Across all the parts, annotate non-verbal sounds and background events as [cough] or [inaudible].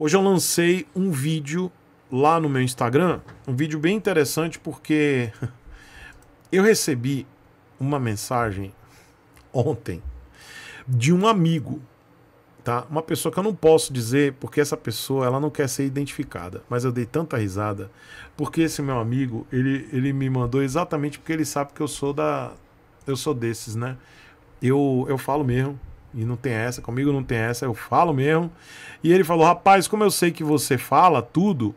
Hoje eu lancei um vídeo lá no meu Instagram, um vídeo bem interessante porque [laughs] eu recebi uma mensagem ontem de um amigo, tá? Uma pessoa que eu não posso dizer porque essa pessoa ela não quer ser identificada, mas eu dei tanta risada porque esse meu amigo ele, ele me mandou exatamente porque ele sabe que eu sou da eu sou desses, né? Eu eu falo mesmo, e não tem essa, comigo não tem essa, eu falo mesmo. E ele falou: Rapaz, como eu sei que você fala tudo,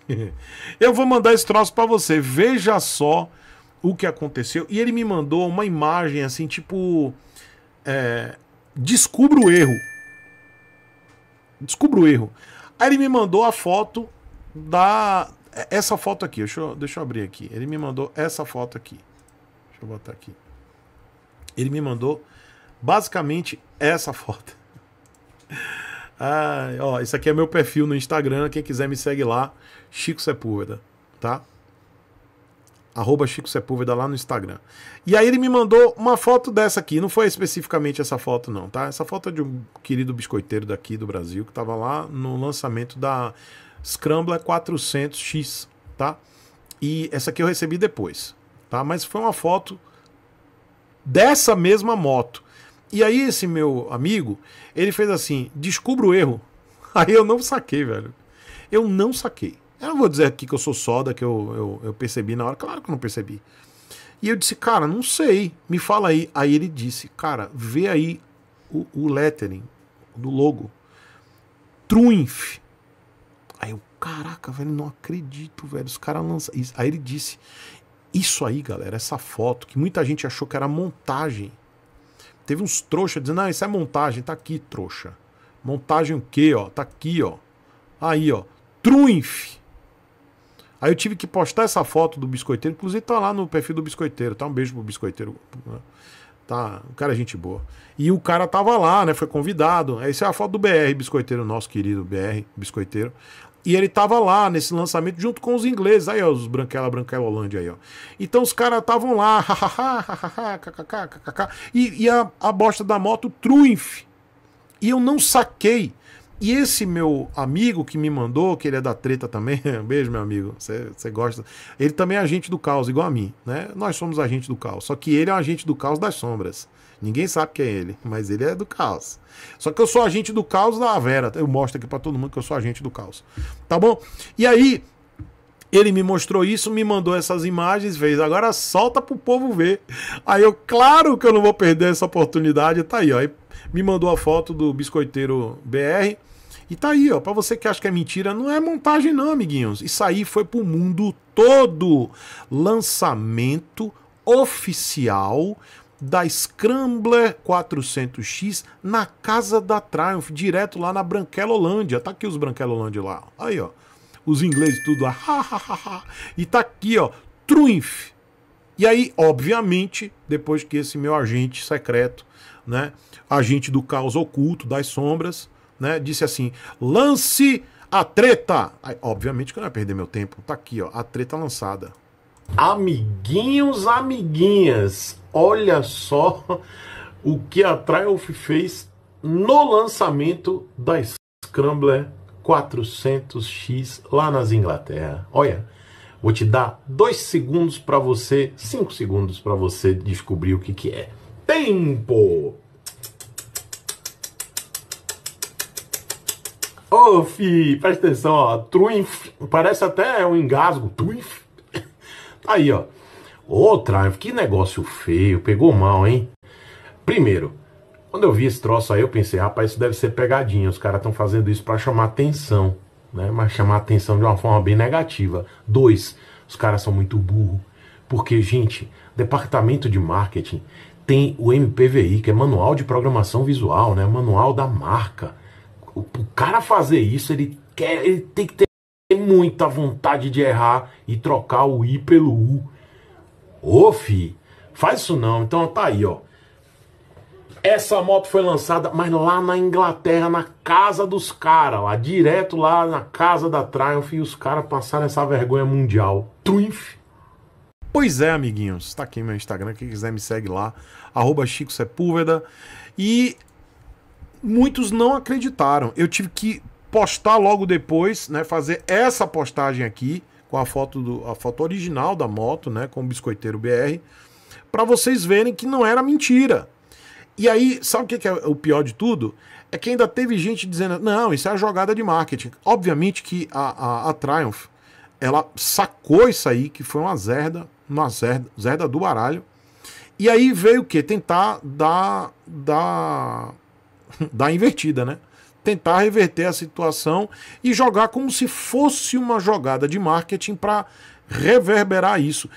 [laughs] eu vou mandar esse troço para você. Veja só o que aconteceu. E ele me mandou uma imagem assim, tipo. É, descubra o erro. Descubra o erro. Aí ele me mandou a foto da. Essa foto aqui, deixa eu, deixa eu abrir aqui. Ele me mandou essa foto aqui. Deixa eu botar aqui. Ele me mandou Basicamente, essa foto. Ah, ó, isso aqui é meu perfil no Instagram. Quem quiser me segue lá, Chico Sepúlveda, tá? Arroba Chico Sepúlveda lá no Instagram. E aí ele me mandou uma foto dessa aqui. Não foi especificamente essa foto, não, tá? Essa foto é de um querido biscoiteiro daqui do Brasil que tava lá no lançamento da Scrambler 400X, tá? E essa aqui eu recebi depois, tá? Mas foi uma foto dessa mesma moto e aí esse meu amigo, ele fez assim, descubra o erro. [laughs] Aí eu não saquei, velho. Eu não saquei. Eu não vou dizer aqui que eu sou soda, que eu, eu, eu percebi na hora. Claro que eu não percebi. E eu disse, cara, não sei, me fala aí. Aí ele disse, cara, vê aí o, o lettering do logo. Trunf. Aí eu, caraca, velho, não acredito, velho. Os caras lançam. Aí ele disse, isso aí, galera, essa foto que muita gente achou que era montagem. Teve uns trouxa dizendo, não, isso é montagem, tá aqui, trouxa. Montagem o quê, ó? Tá aqui, ó. Aí, ó. Trunf. Aí eu tive que postar essa foto do biscoiteiro, inclusive tá lá no perfil do biscoiteiro, tá? Um beijo pro biscoiteiro. Né? tá? O cara é gente boa. E o cara tava lá, né? Foi convidado. Essa é a foto do BR, biscoiteiro, nosso querido BR, biscoiteiro. E ele tava lá nesse lançamento junto com os ingleses. Aí, ó, os Branquela, Branquela Holândia aí, ó. Então os caras estavam lá, [laughs] e, e a, a bosta da moto Truinf. E eu não saquei e esse meu amigo que me mandou, que ele é da treta também, [laughs] beijo, meu amigo, você gosta. Ele também é agente do caos, igual a mim, né? Nós somos agente do caos. Só que ele é um agente do caos das sombras. Ninguém sabe quem é ele, mas ele é do caos. Só que eu sou agente do caos da Vera. Eu mostro aqui para todo mundo que eu sou agente do caos. Tá bom? E aí, ele me mostrou isso, me mandou essas imagens, fez. Agora solta pro povo ver. Aí eu, claro que eu não vou perder essa oportunidade. Tá aí, ó. Aí me mandou a foto do biscoiteiro BR. E tá aí, ó, para você que acha que é mentira, não é montagem não, amiguinhos. Isso aí foi pro mundo todo. Lançamento oficial da Scrambler 400X na casa da Triumph, direto lá na Branquelolândia. Tá aqui os Branquelolândia lá. Aí, ó os ingleses tudo lá, e tá aqui, ó, Truinf. E aí, obviamente, depois que esse meu agente secreto, né, agente do caos oculto, das sombras, né, disse assim: lance a treta! Aí, obviamente que eu não ia perder meu tempo, tá aqui, ó, a treta lançada. Amiguinhos, amiguinhas, olha só o que a Triumph fez no lançamento da Scrambler 400x lá nas Inglaterra. Olha, vou te dar dois segundos para você, cinco segundos para você descobrir o que, que é. Tempo! Ô, oh, fi, presta atenção, ó. Truinf, parece até um engasgo. Truinf. [laughs] Aí, ó. Outra, que negócio feio, pegou mal, hein? Primeiro, quando eu vi esse troço aí, eu pensei, rapaz, isso deve ser pegadinha. Os caras estão fazendo isso para chamar atenção, né? Mas chamar atenção de uma forma bem negativa. Dois, os caras são muito burro, porque gente, departamento de marketing tem o MPVI, que é Manual de Programação Visual, né? Manual da marca. O, o cara fazer isso, ele quer, ele tem que ter muita vontade de errar e trocar o I pelo U. Ô, fi, faz isso não. Então tá aí, ó essa moto foi lançada, mas lá na Inglaterra, na casa dos caras, lá direto lá na casa da Triumph, e os caras passaram essa vergonha mundial. Triumph. Pois é, amiguinhos, tá aqui meu Instagram, quem quiser me segue lá, arroba Chico Sepúlveda. E muitos não acreditaram. Eu tive que postar logo depois, né, fazer essa postagem aqui com a foto do a foto original da moto, né, com o biscoiteiro BR, para vocês verem que não era mentira. E aí, sabe o que é o pior de tudo? É que ainda teve gente dizendo, não, isso é a jogada de marketing. Obviamente que a, a, a Triumph, ela sacou isso aí, que foi uma zerda, uma zerda, zerda do baralho. E aí veio o quê? Tentar dar, dar, [laughs] dar invertida, né? Tentar reverter a situação e jogar como se fosse uma jogada de marketing para reverberar isso.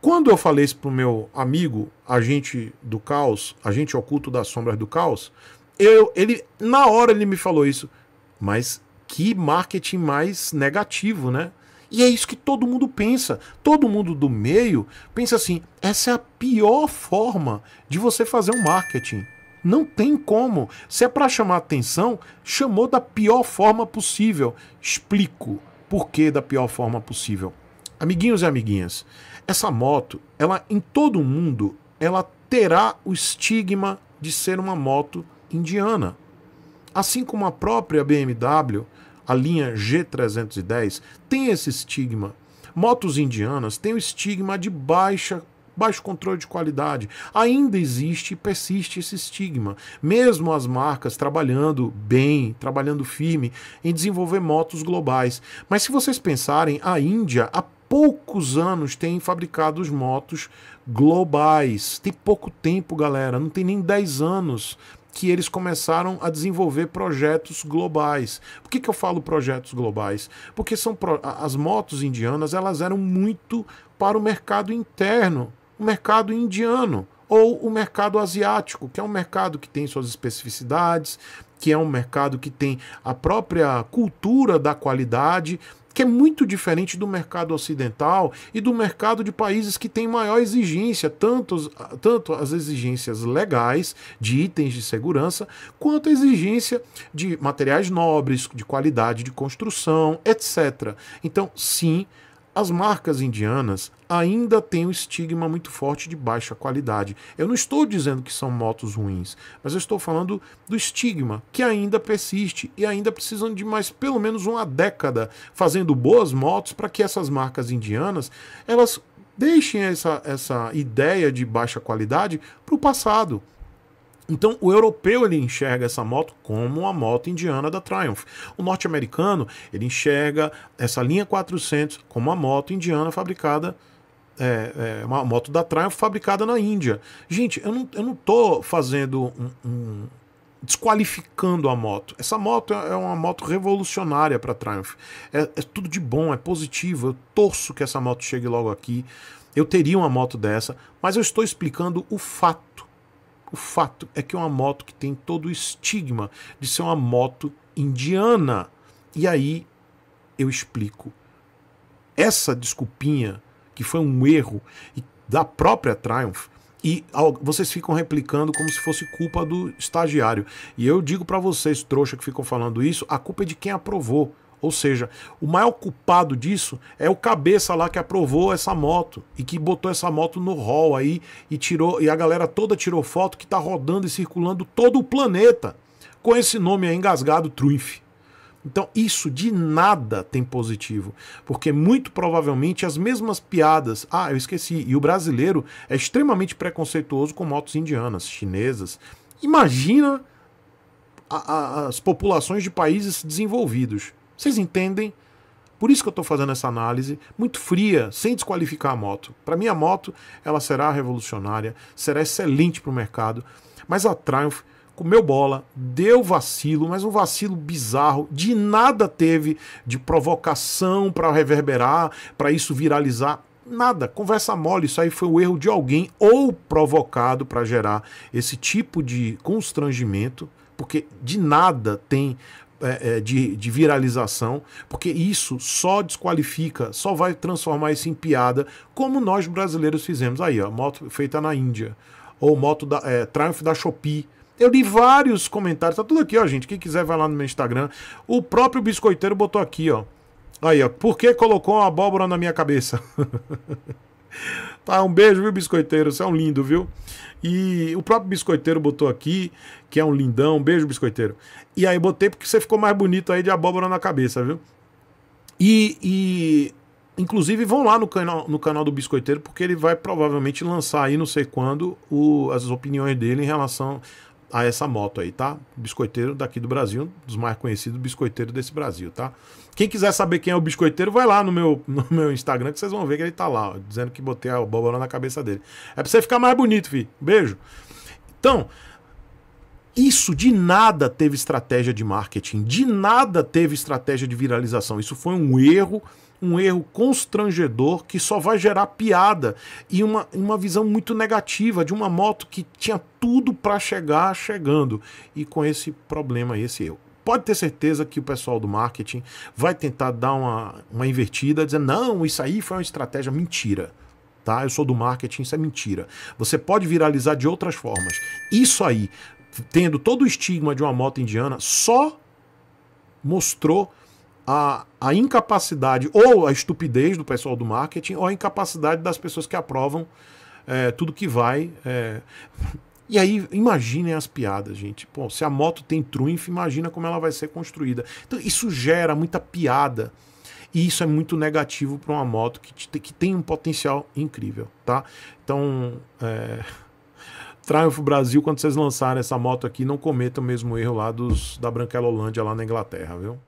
Quando eu falei isso pro meu amigo, agente do caos, agente oculto das sombras do caos, eu, ele na hora ele me falou isso. Mas que marketing mais negativo, né? E é isso que todo mundo pensa. Todo mundo do meio pensa assim: essa é a pior forma de você fazer um marketing. Não tem como. Se é para chamar atenção, chamou da pior forma possível. Explico por que da pior forma possível. Amiguinhos e amiguinhas, essa moto, ela em todo o mundo, ela terá o estigma de ser uma moto indiana. Assim como a própria BMW, a linha G310, tem esse estigma. Motos indianas têm o estigma de baixa baixo controle de qualidade. Ainda existe e persiste esse estigma, mesmo as marcas trabalhando bem, trabalhando firme em desenvolver motos globais. Mas se vocês pensarem, a Índia, a poucos anos tem fabricado os motos globais. Tem pouco tempo, galera, não tem nem 10 anos que eles começaram a desenvolver projetos globais. Por que, que eu falo projetos globais? Porque são pro... as motos indianas elas eram muito para o mercado interno, o mercado indiano ou o mercado asiático, que é um mercado que tem suas especificidades, que é um mercado que tem a própria cultura da qualidade, que é muito diferente do mercado ocidental e do mercado de países que têm maior exigência, tanto, tanto as exigências legais de itens de segurança, quanto a exigência de materiais nobres, de qualidade de construção, etc. Então, sim, as marcas indianas ainda têm um estigma muito forte de baixa qualidade. Eu não estou dizendo que são motos ruins, mas eu estou falando do estigma que ainda persiste e ainda precisam de mais pelo menos uma década fazendo boas motos para que essas marcas indianas elas deixem essa, essa ideia de baixa qualidade para o passado. Então, o europeu ele enxerga essa moto como uma moto indiana da Triumph. O norte-americano ele enxerga essa linha 400 como uma moto indiana fabricada é, é, uma moto da Triumph fabricada na Índia. Gente, eu não, eu não tô fazendo um, um desqualificando a moto. Essa moto é, é uma moto revolucionária para Triumph. É, é, tudo de bom, é positivo. Eu torço que essa moto chegue logo aqui. Eu teria uma moto dessa, mas eu estou explicando o fato. O fato é que é uma moto que tem todo o estigma de ser uma moto indiana. E aí eu explico. Essa desculpinha, que foi um erro da própria Triumph, e vocês ficam replicando como se fosse culpa do estagiário. E eu digo para vocês, trouxa que ficam falando isso, a culpa é de quem aprovou. Ou seja, o maior culpado disso é o cabeça lá que aprovou essa moto e que botou essa moto no hall aí e tirou e a galera toda tirou foto que tá rodando e circulando todo o planeta com esse nome aí engasgado Triumph. Então, isso de nada tem positivo, porque muito provavelmente as mesmas piadas. Ah, eu esqueci, e o brasileiro é extremamente preconceituoso com motos indianas, chinesas. Imagina a, a, as populações de países desenvolvidos. Vocês entendem? Por isso que eu estou fazendo essa análise muito fria, sem desqualificar a moto. Para mim, a moto ela será revolucionária, será excelente para o mercado, mas a Triumph comeu bola, deu vacilo, mas um vacilo bizarro, de nada teve de provocação para reverberar, para isso viralizar, nada, conversa mole, isso aí foi o erro de alguém ou provocado para gerar esse tipo de constrangimento, porque de nada tem é, é, de, de viralização, porque isso só desqualifica, só vai transformar isso em piada, como nós brasileiros fizemos. Aí, ó, moto feita na Índia, ou moto da, é, Triumph da Shopee. Eu li vários comentários, tá tudo aqui, ó, gente. Quem quiser vai lá no meu Instagram. O próprio biscoiteiro botou aqui, ó. Aí, ó, por que colocou uma abóbora na minha cabeça? [laughs] Tá, um beijo, viu, biscoiteiro? Você é um lindo, viu? E o próprio biscoiteiro botou aqui, que é um lindão. Um beijo, biscoiteiro. E aí botei porque você ficou mais bonito aí de abóbora na cabeça, viu? E, e inclusive vão lá no canal, no canal do Biscoiteiro, porque ele vai provavelmente lançar aí, não sei quando, o, as opiniões dele em relação a essa moto aí, tá? Biscoiteiro daqui do Brasil, dos mais conhecidos biscoiteiros desse Brasil, tá? Quem quiser saber quem é o biscoiteiro, vai lá no meu, [laughs] no meu Instagram que vocês vão ver que ele tá lá, ó, dizendo que botei a abóbora na cabeça dele. É pra você ficar mais bonito, filho. Beijo. Então, isso de nada teve estratégia de marketing, de nada teve estratégia de viralização. Isso foi um erro um erro constrangedor que só vai gerar piada e uma, uma visão muito negativa de uma moto que tinha tudo para chegar chegando e com esse problema, esse erro. Pode ter certeza que o pessoal do marketing vai tentar dar uma, uma invertida, dizendo: não, isso aí foi uma estratégia mentira. Tá? Eu sou do marketing, isso é mentira. Você pode viralizar de outras formas. Isso aí, tendo todo o estigma de uma moto indiana, só mostrou a, a incapacidade ou a estupidez do pessoal do marketing ou a incapacidade das pessoas que aprovam é, tudo que vai. É... E aí, imaginem as piadas, gente. Pô, se a moto tem trunfo, imagina como ela vai ser construída. Então, isso gera muita piada. E isso é muito negativo para uma moto que, te, que tem um potencial incrível, tá? Então, é... Triumph Brasil, quando vocês lançarem essa moto aqui, não cometam o mesmo erro lá dos, da Branquela Holândia, lá na Inglaterra, viu?